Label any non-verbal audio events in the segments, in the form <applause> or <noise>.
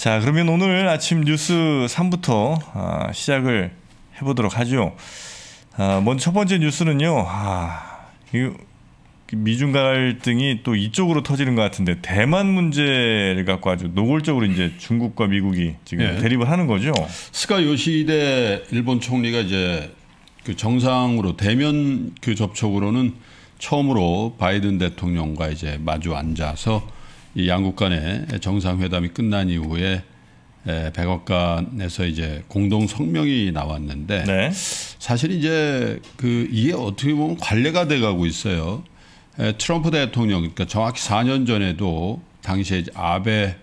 자, 그러면 오늘 아침 뉴스 3부터 아, 시작을 해보도록 하죠. 아, 먼저 첫 번째 뉴스는요. 아, 이 미중 갈등이 또 이쪽으로 터지는 것 같은데 대만 문제를 갖고 아주 노골적으로 이제 중국과 미국이 지금 예. 대립을 하는 거죠. 스가 요시대 일본 총리가 이제 그 정상으로 대면 그 접촉으로는 처음으로 바이든 대통령과 이제 마주 앉아서 이 양국 간의 정상회담이 끝난 이후에 백악관에서 이제 공동 성명이 나왔는데 네. 사실 이제 그 이게 어떻게 보면 관례가 돼가고 있어요. 트럼프 대통령 그러니까 정확히 4년 전에도 당시에 아베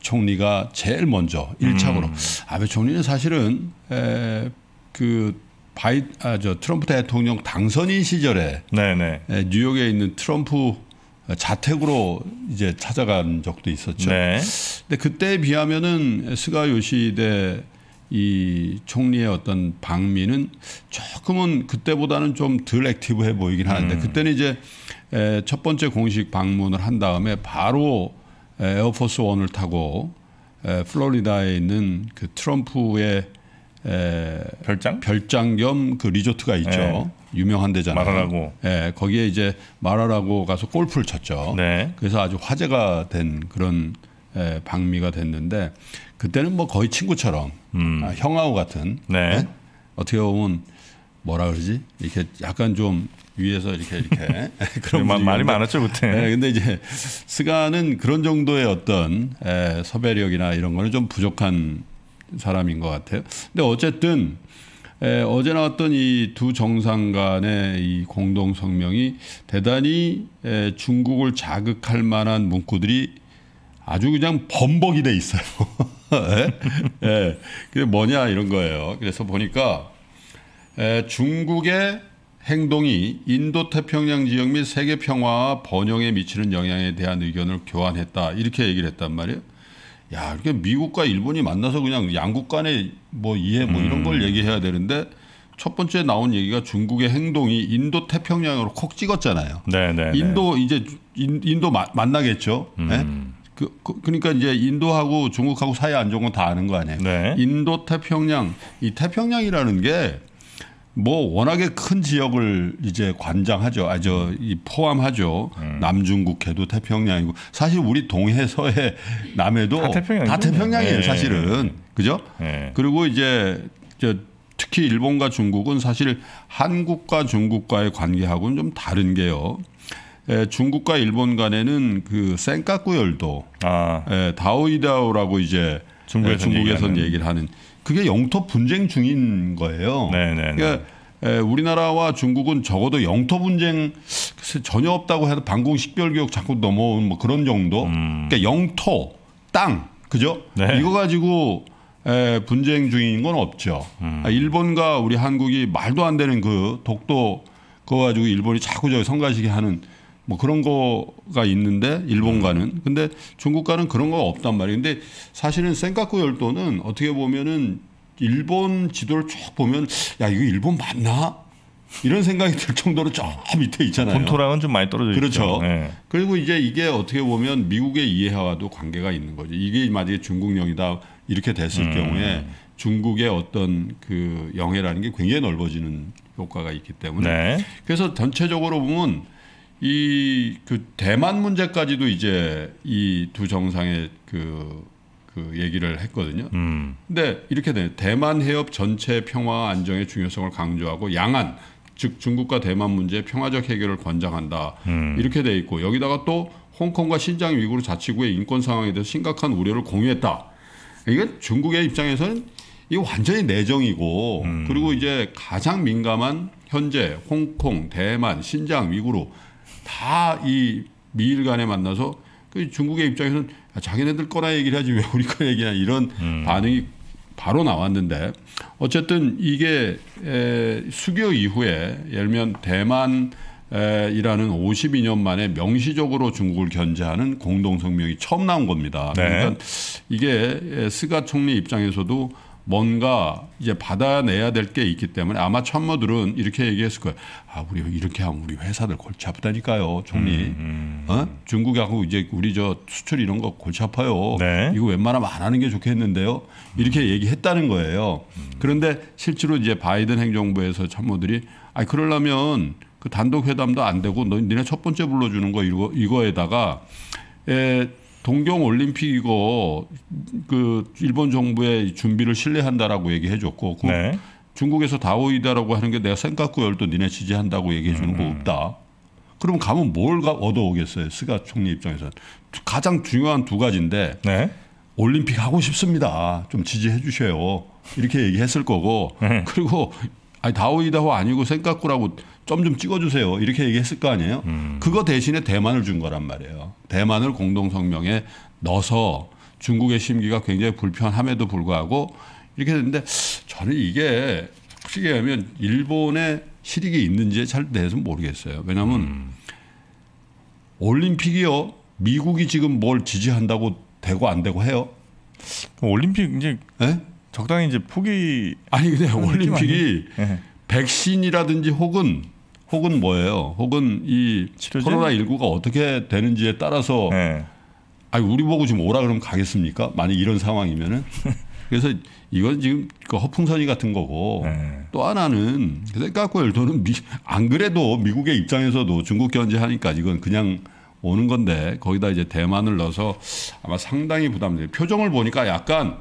총리가 제일 먼저 1차으로 음. 아베 총리는 사실은 에그 바이 아저 트럼프 대통령 당선인 시절에 네네. 네. 뉴욕에 있는 트럼프 자택으로 이제 찾아간 적도 있었죠. 네. 근데 그때에 비하면은 스가 요시대 이 총리의 어떤 방미는 조금은 그때보다는 좀덜 액티브해 보이긴 하는데 음. 그때는 이제 첫 번째 공식 방문을 한 다음에 바로 에어포스 원을 타고 플로리다에 있는 그 트럼프의 별장 별장 겸 그 리조트가 있죠. 네. 유명한 데잖아요. 마라라고. 예, 네, 거기에 이제 마라라고 가서 골프를 쳤죠. 네. 그래서 아주 화제가 된 그런 에, 예, 방미가 됐는데 그때는 뭐 거의 친구처럼 음. 아, 형하우 같은 네. 예? 어떻게 보면 뭐라 그러지 이렇게 약간 좀 위에서 이렇게 이렇게 <laughs> <laughs> 그런 마, 말이 많았죠 그때. 네, 근데 이제 스가는 그런 정도의 어떤 에, 예, 섭외력이나 이런 거는 좀 부족한 사람인 것 같아요. 근데 어쨌든 에, 어제 나왔던 이 두 정상 간의 이 공동 성명이 대단히 에, 중국을 자극할 만한 문구들이 아주 그냥 범벅이 돼 있어요. 예. <laughs> 예. 그게 뭐냐 이런 거예요. 그래서 보니까 에, 중국의 행동이 인도 태평양 지역 및 세계 평화와 번영에 미치는 영향에 대한 의견을 교환했다. 이렇게 얘기를 했단 말이에요. 야, 이게 미국과 일본이 만나서 그냥 양국 간의 뭐 이해 뭐 이런 걸 음. 얘기해야 되는데 첫 번째 나온 얘기가 중국의 행동이 인도 태평양으로 콕 찍었잖아요. 네네. 네, 네. 인도 이제 인, 도 만나겠죠. 음. 네? 그, 그, 그러니까 이제 인도하고 중국하고 사이 안 좋은 건 다 아는 거 아니에요. 네. 인도 태평양 이 태평양이라는 게뭐 워낙에 큰 지역을 이제 관장하죠. 아저 음. 포함하죠. 음. 남중국해도 태평양이고 사실 우리 동해 서해 <laughs> 남해도 다, 태평양이다 태평양이에요. 네. 사실은 그죠? 네. 그리고 이제 저 특히 일본과 중국은 사실 한국과 중국과의 관계하고는 좀 다른 게요. 에, 중국과 일본 간에는 그 센카쿠 열도 아. 다오이다오라고 이제 중국에선, 중국에선 얘기하는. 얘기를 하는 그게 영토 분쟁 중인 거예요. 네네 네, 네. 그러니까 에, 우리나라와 중국은 적어도 영토 분쟁 전혀 없다고 해도 반공 식별 교육 자꾸 넘어온 뭐 그런 정도. 음. 그러니까 영토, 땅, 그죠? 네. 이거 가지고 에, 분쟁 중인 건 없죠. 음. 아, 일본과 우리 한국이 말도 안 되는 그 독도 그거 가지고 일본이 자꾸 저 성가시게 하는 뭐 그런 거가 있는데 일본과는 음. 근데 중국과는 그런 거 없단 말이에요. 근데 사실은 센카쿠 열도는 어떻게 보면은 일본 지도를 쭉 보면 야 이거 일본 맞나? 이런 생각이 들 정도로 저 밑에 있잖아요. 본토랑은 좀 많이 떨어져 있죠. 그렇죠. 네. 그리고 이제 이게 어떻게 보면 미국의 이해와도 관계가 있는 거지 이게 만약에 중국령이다 이렇게 됐을 음. 경우에 중국의 어떤 그 영해라는 게 굉장히 넓어지는 효과가 있기 때문에 네. 그래서 전체적으로 보면 이그 대만 문제까지도 이제 이 두 정상의 그, 그 얘기를 했거든요. 음. 근데 이렇게 되돼 대만 해협 전체 평화 안정의 중요성을 강조하고 양안 즉 중국과 대만 문제 평화적 해결을 권장한다 음. 이렇게 돼 있고 여기다가 또 홍콩과 신장 위구르 자치구의 인권 상황에 대해서 심각한 우려를 공유했다. 이건 중국의 입장에서는 이 완전히 내정이고 음. 그리고 이제 가장 민감한 현재 홍콩, 대만, 신장, 위구르 다이 미일 간에 만나서 그 중국의 입장에서는 아, 자기네들 거라 얘기를 하지 왜 우리 거라 얘기냐 이런 음. 반응이 바로 나왔는데 어쨌든 이게 에, 수교 이후에 예를 들면 대만 이라는 52년 만에 명시적으로 중국을 견제하는 공동성명이 처음 나온 겁니다. 네. 그러니까 이게 스가 총리 입장에서도 뭔가 이제 받아내야 될 게 있기 때문에 아마 참모들은 이렇게 얘기했을 거예요. 아, 우리 이렇게 하면 우리 회사들 골치 아프다니까요, 총리. 음, 음, 어? 음. 중국하고 이제 우리 저 수출 이런 거 골치 아파요. 네. 이거 웬만하면 안 하는 게 좋겠는데요. 이렇게 얘기했다는 거예요. 음. 그런데 실제로 이제 바이든 행정부에서 참모들이 아, 그러려면 그 단독 회담도 안 되고 너, 니네 첫 번째 불러주는 거 이거, 이거에다가 에, 동경 올림픽 이거 그 일본 정부의 준비를 신뢰한다라고 얘기해 줬고 그 네. 중국에서 다오이다라고 하는 게 내가 생각고 열도 니네 지지한다고 얘기해 주는 거 음. 없다. 그럼 가면 뭘 얻어오겠어요? 스가 총리 입장에서는 가장 중요한 두 가지인데 네. 올림픽 하고 싶습니다. 좀 지지해 주셔요. 이렇게 얘기했을 거고 네. 그리고 아니 다오이다호 아니고 생각구라고점좀 찍어주세요. 이렇게 얘기했을 거 아니에요. 음. 그거 대신에 대만을 준 거란 말이에요. 대만을 공동성명에 넣어서 중국의 심기가 굉장히 불편함에도 불구하고 이렇게 됐는데 저는 이게 혹시 얘기하면 일본의 실익이 있는지잘 대해서 모르겠어요. 왜냐하면 음. 올림픽이요. 미국이 지금 뭘 지지한다고 되고 안 되고 해요. 올림픽 이제 네? 적당히 이제 포기 아니 근데 올림픽이 예. 백신이라든지 혹은 혹은 뭐예요? 혹은 이 코로나 19가 어떻게 되는지에 따라서 네. 아 우리 보고 지금 오라 그러면 가겠습니까? 만약 이런 상황이면은 <laughs> 그래서 이건 지금 그 허풍선이 같은 거고 네. 또 하나는 그러니까 도는안 그래도 미국의 입장에서도 중국 견제하니까 이건 그냥 오는 건데 거기다 이제 대만을 넣어서 아마 상당히 부담돼요. 표정을 보니까 약간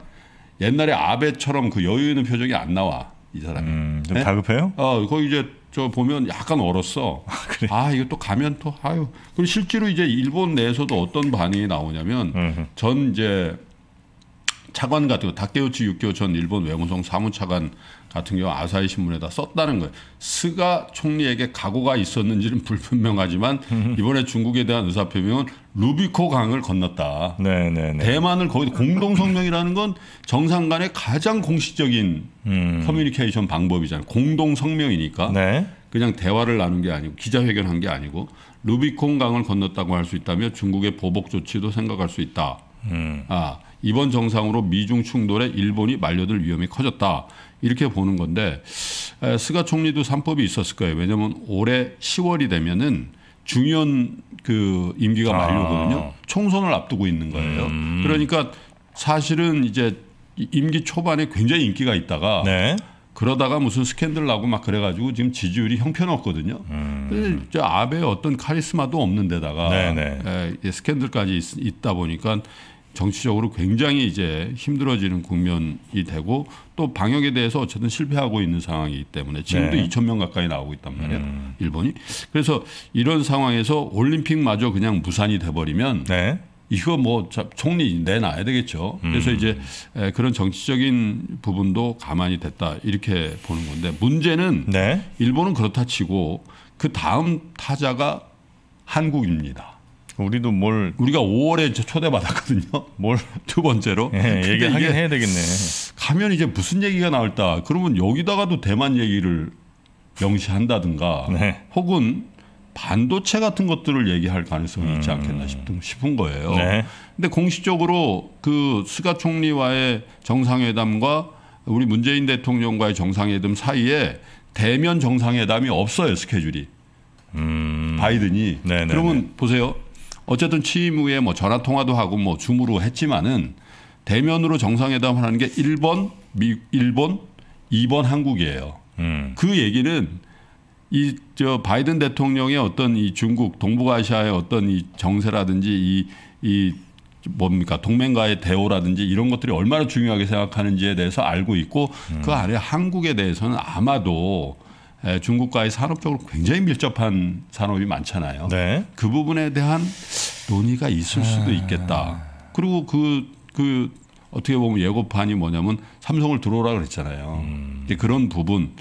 옛날에 아베처럼 그 여유 있는 표정이 안 나와 이 사람이. 음, 좀 네? 다급해요? 어, 거기 이제 저 보면 약간 얼었어. 아, 그래. 아 이거 또 가면 또 아유. 그리고 실제로 이제 일본 내에서도 어떤 반응이 나오냐면 으흠. 전 이제 차관 같은 거 다케우치 6개월 전 일본 외무성 사무차관 같은 경우 아사히 신문에다 썼다는 거예요. 스가 총리에게 각오가 있었는지는 <laughs> 불분명하지만 이번에 중국에 대한 의사표명은 루비코 강을 건넜다. 네네네. 네, 네. 대만을 거의 공동 성명이라는 건 정상 간의 가장 공식적인 음. 커뮤니케이션 방법이잖아요. 공동 성명이니까 네. 그냥 대화를 나눈 게 아니고 기자회견한 게 아니고 루비콘 강을 건넜다고 할 수있다면 중국의 보복 조치도 생각할 수 있다. 음. 아 이번 정상으로 미중 충돌에 일본이 말려들 위험이 커졌다. 이렇게 보는 건데 스가 총리도 삼법이 있었을 거예요. 왜냐하면 올해 10월이 되면은 중요한 그 임기가 아. 만료거든요. 아. 총선을 앞두고 있는 거예요. 음. 그러니까 사실은 이제 임기 초반에 굉장히 인기가 있다가 네. 그러다가 무슨 스캔들 나고 막 그래가지고 지금 지지율이 형편없거든요. 음. 아베의 어떤 카리스마도 없는 데다가 네, 네. 에, 스캔들까지 있, 다 보니까 정치적으로 굉장히 이제 힘들어지는 국면이 되고 또 방역에 대해서 어쨌든 실패하고 있는 상황이기 때문에 지금도 네. 2천 명 가까이 나오고 있단 말이에요. 음. 일본이. 그래서 이런 상황에서 올림픽마저 그냥 무산이 돼버리면 네. 이거 뭐 총리 내놔야 되겠죠. 그래서 음. 이제 그런 정치적인 부분도 가만히 됐다 이렇게 보는 건데 문제는 네. 일본은 그렇다 치고 그 다음 타자가 한국입니다. 우리도 뭘 우리가 5월에 초대받았거든요. <laughs> 뭘 두 번째로 예, 얘기하긴 해야 되겠네. 가면 이제 무슨 얘기가 나올까? 그러면 여기다가도 대만 얘기를 명시한다든가 네. 혹은 반도체 같은 것들을 얘기할 가능성이 있지 않겠나 음. 싶은, 싶은 거예요. 네. 근데 공식적으로 그 스가 총리와의 정상회담과 우리 문재인 대통령과의 정상회담 사이에 대면 정상회담이 없어요 스케줄이. 음. 바이든이 네네네. 네, 그러면 네. 보세요 어쨌든 취임 후에 뭐 전화 통화도 하고 뭐 줌으로 했지만은 대면으로 정상회담을 하는 게 1번 미, 일본, 2번 한국이에요. 음. 그 얘기는 이 저 바이든 대통령의 어떤 이 중국 동북아시아의 어떤 이 정세라든지 이 이 뭡니까 동맹과의 대우라든지 이런 것들이 얼마나 중요하게 생각하는지에 대해서 알고 있고 음. 그 아래 한국에 대해서는 아마도 중국과의 산업적으로 굉장히 밀접한 산업이 많잖아요. 네. 그 부분에 대한 논의가 있을 수도 네. 있겠다. 그리고 그, 그 어떻게 보면 예고판이 뭐냐면 삼성을 들어오라 그랬잖아요. 음. 그런 부분.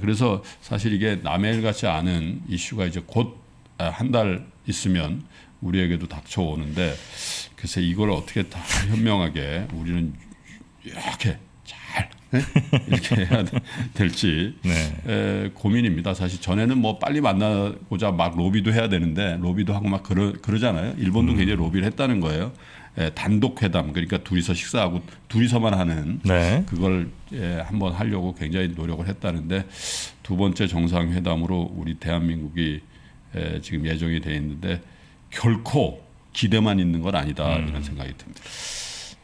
그래서 사실 이게 남의 일 같지 않은 이슈가 이제 곧 한 달 있으면 우리에게도 닥쳐오는데 글쎄 이걸 어떻게 다 현명하게 우리는 이렇게 예? 이렇게 해야 될지 네. 에, 고민입니다. 사실 전에는 뭐 빨리 만나고자 막 로비도 해야 되는데 로비도 하고 막 그러, 그러잖아요. 일본도 음. 굉장히 로비를 했다는 거예요. 에, 단독 회담 그러니까 둘이서 식사하고 둘이서만 하는 네. 그걸 예, 한번 하려고 굉장히 노력을 했다는데 두 번째 정상 회담으로 우리 대한민국이 에, 지금 예정이 돼 있는데 결코 기대만 있는 건 아니다 음. 이런 생각이 듭니다.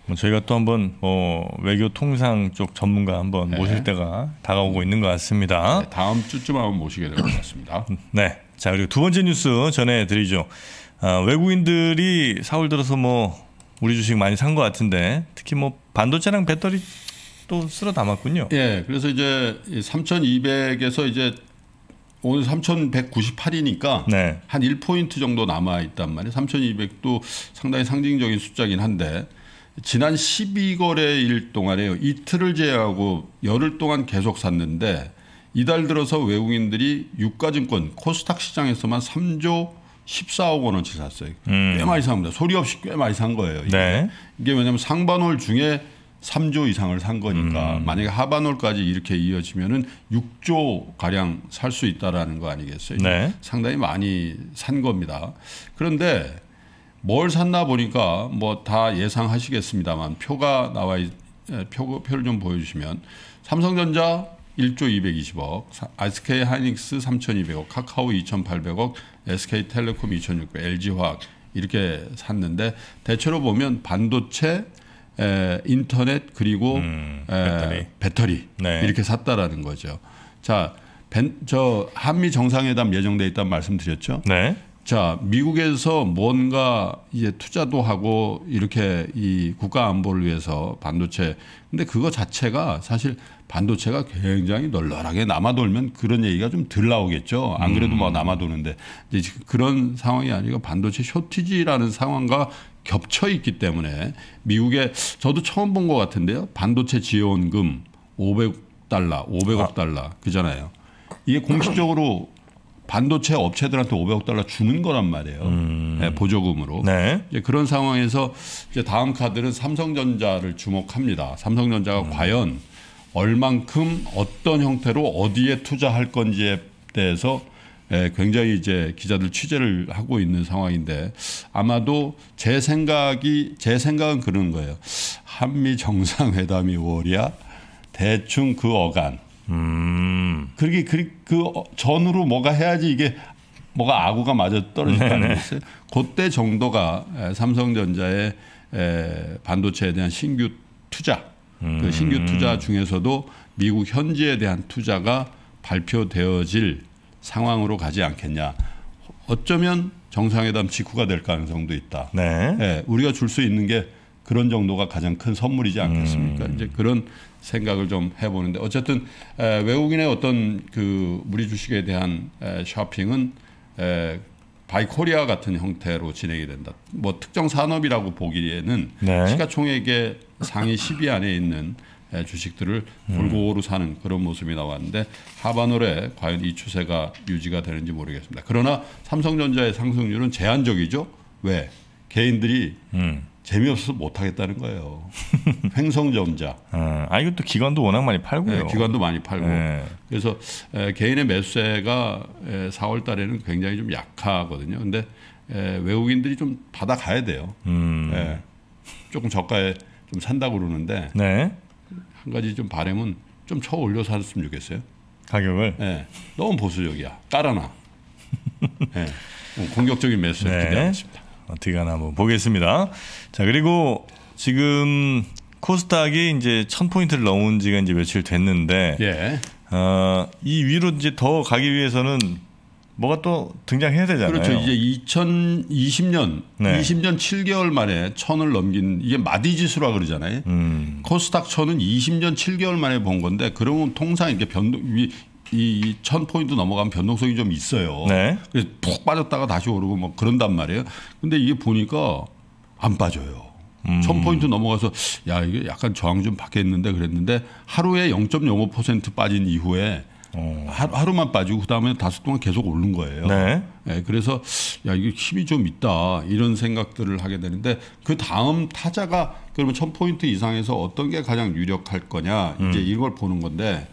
뭐 저희가 또 한번 어, 외교 통상 쪽 전문가 한번 네. 모실 때가 다가오고 있는 것 같습니다. 네, 다음 주쯤 한번 모시게 될 것 같습니다. 네. 자 그리고 두 번째 뉴스 전해드리죠. 아, 외국인들이 사월 들어서 뭐 우리 주식 많이 산 것 같은데 특히 뭐 반도체랑 배터리 또 쓸어 담았군요. 예. 네, 그래서 이제 3,200에서 이제 오늘 3,198이니까 네. 한 1포인트 정도 남아 있단 말이에요. 3,200도 상당히 상징적인 숫자긴 한데 지난 12거래일 동안에요. 이틀을 제외하고 열흘 동안 계속 샀는데 이달 들어서 외국인들이 유가증권 코스닥 시장에서만 3조 14억 원어치 샀어요. 음. 꽤 많이 삽니다. 소리 없이 꽤 많이 산 거예요. 이게, 네. 이게 왜냐하면 상반월 중에 3조 이상을 산 거니까 음. 만약에 하반월까지 이렇게 이어지면은 6조 가량 살 수 있다라는 거 아니겠어요? 네. 상당히 많이 산 겁니다. 그런데 뭘 샀나 보니까 뭐 다 예상하시겠습니다만 표가 나와 있, 표, 표를 좀 보여주시면 삼성전자 1조 220억, SK 하이닉스 3,200억, 카카오 2,800억, SK 텔레콤 2,600억, LG 화학 이렇게 샀는데 대체로 보면 반도체, 에, 인터넷 그리고 음, 배터리, 에, 배터리 네. 이렇게 샀다라는 거죠. 자, 벤, 저 한미 정상회담 예정돼 있다는 말씀드렸죠. 네. 자, 미국에서 뭔가 이제 투자도 하고 이렇게 이 국가 안보를 위해서 반도체. 근데 그거 자체가 사실 반도체가 굉장히 널널하게 남아돌면 그런 얘기가 좀 덜 나오겠죠. 안 그래도 뭐 음. 남아도는데 이제 그런 상황이 아니고 반도체 쇼티지라는 상황과 겹쳐 있기 때문에 미국에 저도 처음 본 것 같은데요. 반도체 지원금 500달러, 500억 아. 달러 그잖아요. 이게 공식적으로 반도체 업체들한테 500억 달러 주는 거란 말이에요. 음. 네, 보조금으로. 네. 이제 그런 상황에서 이제 다음 카드는 삼성전자를 주목합니다. 삼성전자가 음. 과연 얼만큼 어떤 형태로 어디에 투자할 건지에 대해서 예, 굉장히 이제 기자들 취재를 하고 있는 상황인데 아마도 제 생각이 제 생각은 그런 거예요. 한미 정상회담이 월이야 대충 그 어간 음. 그렇게 그, 그 전으로 뭐가 해야지 이게 뭐가 아구가 맞아 떨어진다는 거였어요. 네, 네. 그때 정도가 삼성전자의 에, 반도체에 대한 신규 투자, 그 음. 그 신규 투자 중에서도 미국 현지에 대한 투자가 발표되어질 상황으로 가지 않겠냐. 어쩌면 정상회담 직후가 될 가능성도 있다. 네. 예, 우리가 줄 수 있는 게 그런 정도가 가장 큰 선물이지 않겠습니까? 음. 이제 그런 생각을 좀 해보는데 어쨌든 에, 외국인의 어떤 그 우리 주식에 대한 에, 쇼핑은 에, 바이코리아 같은 형태로 진행이 된다. 뭐 특정 산업이라고 보기에는 네. 시가총액의 상위 10위 안에 있는 주식들을 음. 골고루 사는 그런 모습이 나왔는데 하반월에 과연 이 추세가 유지가 되는지 모르겠습니다. 그러나 삼성전자의 상승률은 제한적이죠. 왜? 개인들이 음. 재미없어서 못하겠다는 거예요. <laughs> 횡성전자. 아, 어, 아 이것도 기관도 워낙 많이 팔고요. 네, 기관도 많이 팔고. 네. 그래서 에, 개인의 매수세가 에, 4월 달에는 굉장히 좀 약하거든요. 근데 에, 외국인들이 좀 받아가야 돼요. 음. 에, 네. 조금 저가에 좀 산다고 그러는데 네. 한 가지 좀바램은좀 쳐 올려 샀으면 좋겠어요. 가격을? 네. 너무 보수적이야. 깔아놔. <laughs> 네. 공격적인 매수세 네. 기대하겠습니다. 어떻게 하나 한번 보겠습니다. 자, 그리고 지금 코스닥이 이제 1 0 0 0포인트를 넘은 지가 이제 며칠 됐는데 예. 어, 이 위로 이제 더 가기 위해서는 뭐가 또 등장해야 되잖아요. 그렇죠. 이제 2020년, 네. 20년 7개월 만에 1 0 0 0을 넘긴 이게 마디 지수라 그러잖아요. 음. 코스닥 1 0 0 0은 20년 7개월 만에 본 건데 그러면 통상 이렇게 변동 이 1000포인트 넘어가면 변동성이 좀 있어요. 네. 그래서 푹 빠졌다가 다시 오르고 뭐 그런단 말이에요. 근데 이게 보니까 안 빠져요. 음. 1000포인트 넘어가서 야, 이게 약간 저항 좀바뀌었는데 그랬는데 하루에 0.05% 빠진 이후에 어. 하루, 만 빠지고 그다음에 다섯 동안 계속 오른 거예요. 네. 네. 그래서 야 이게 힘이 좀 있다 이런 생각들을 하게 되는데 그 다음 타자가 그러면 천 포인트 이상에서 어떤 게 가장 유력할 거냐 음. 이제 이걸 보는 건데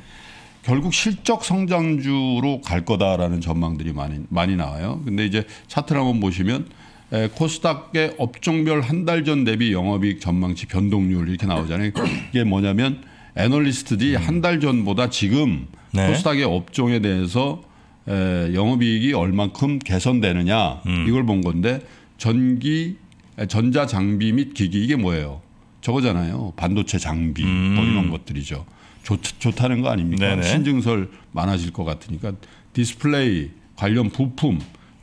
결국 실적 성장주로 갈 거다라는 전망들이 많이 많이 나와요. 근데 이제 차트를 한번 보시면 에, 코스닥의 업종별 한 달 전 대비 영업이익 전망치 변동률 이렇게 나오잖아요. 이게 뭐냐면 애널리스트들이 음. 한달 전보다 지금 네. 코스닥의 업종에 대해서 에, 영업이익이 얼만큼 개선되느냐 음. 이걸 본 건데 전기 전자 장비 및 기기 이게 뭐예요? 저거잖아요. 반도체 장비 뭐 음. 뭐 이런 것들이죠. 좋, 좋다는 거 아닙니까? 네네. 신증설 많아질 것 같으니까 디스플레이 관련 부품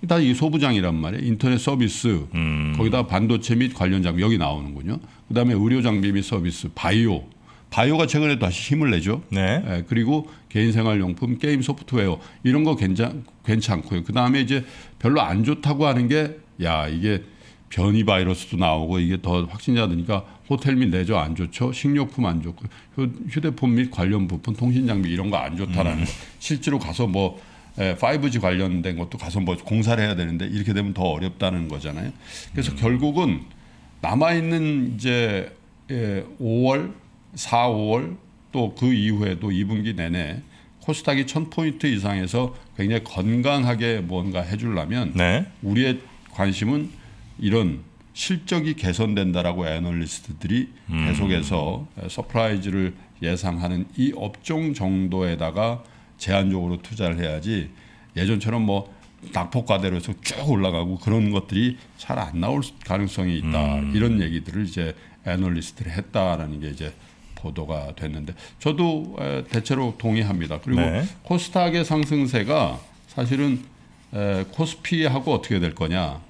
다이 소부장이란 말이에요. 인터넷 서비스 음. 거기다 반도체 및 관련 장비 여기 나오는군요. 그다음에 의료 장비 및 서비스 바이오 바이오가 최근에 다시 힘을 내죠. 네. 예, 그리고 개인생활용품, 게임 소프트웨어 이런 거 괜찮 괜찮고요. 그 다음에 이제 별로 안 좋다고 하는 게 야 이게 변이 바이러스도 나오고 이게 더 확진자 드니까 호텔 및 내조 안 좋죠. 식료품 안 좋고 그 휴대폰 및 관련 부품 통신 장비 이런 거 안 좋다라는 음. 실제로 가서 뭐 5G 예, 관련된 것도 가서 뭐 공사를 해야 되는데 이렇게 되면 더 어렵다는 거잖아요. 그래서 음. 결국은 남아 있는 이제 5월, 예, 4, 5월 또 그 이후에도 2분기 내내 코스닥이 1000포인트 이상에서 굉장히 건강하게 뭔가 해 주려면 네. 우리의 관심은 이런 실적이 개선된다라고 애널리스트들이 음. 계속해서 서프라이즈를 예상하는 이 업종 정도에다가 제한적으로 투자를 해야지 예전처럼 뭐 낙폭과대로 해서 쭉 올라가고 그런 것들이 잘 안 나올 가능성이 있다 음. 이런 얘기들을 이제 애널리스트를 했다라는 게 이제 보도가 됐는데 저도 대체로 동의합니다. 그리고 네. 코스닥의 상승세가 사실은 코스피하고 어떻게 될 거냐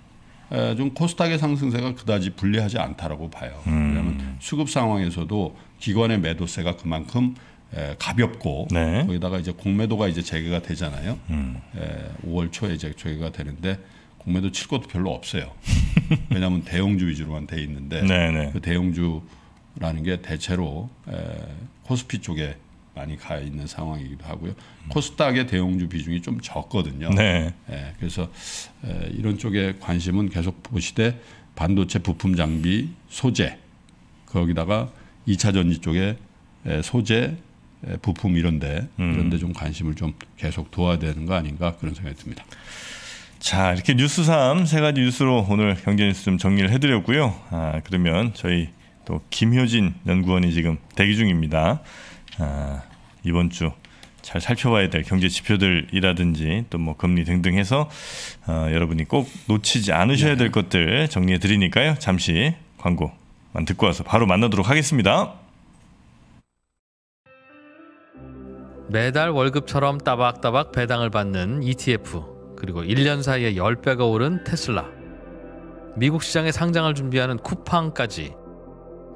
좀 코스닥의 상승세가 그다지 불리하지 않다라고 봐요. 음. 왜냐하면 수급 상황에서도 기관의 매도세가 그만큼 에, 가볍고 네. 거기다가 이제 공매도가 이제 재개가 되잖아요. 음. 에, 5월 초에 이제 재개가 되는데 공매도 칠 것도 별로 없어요. <laughs> 왜냐하면 대형주 위주로만 돼 있는데 네, 네. 그 대형주라는 게 대체로 에, 코스피 쪽에 많이 가 있는 상황이기도 하고요. 코스닥의 대형주 비중이 좀 적거든요. 네. 예, 그래서 이런 쪽에 관심은 계속 보시되 반도체 부품 장비, 소재 거기다가 2차 전지 쪽에 소재, 부품 이런데 음. 이런데 좀 관심을 좀 계속 둬야 되는 거 아닌가 그런 생각이 듭니다. 자 이렇게 뉴스 3 세 가지 뉴스로 오늘 경제 뉴스 좀 정리를 해드렸고요. 아 그러면 저희 또 김효진 연구원이 지금 대기 중입니다. 아, 이번 주 잘 살펴봐야 될 경제 지표들이라든지 또 뭐 금리 등등 해서 아, 여러분이 꼭 놓치지 않으셔야 될 네. 것들 정리해 드리니까요. 잠시 광고만 듣고 와서 바로 만나도록 하겠습니다. 매달 월급처럼 따박따박 배당을 받는 ETF, 그리고 1년 사이에 10배가 오른 테슬라. 미국 시장에 상장을 준비하는 쿠팡까지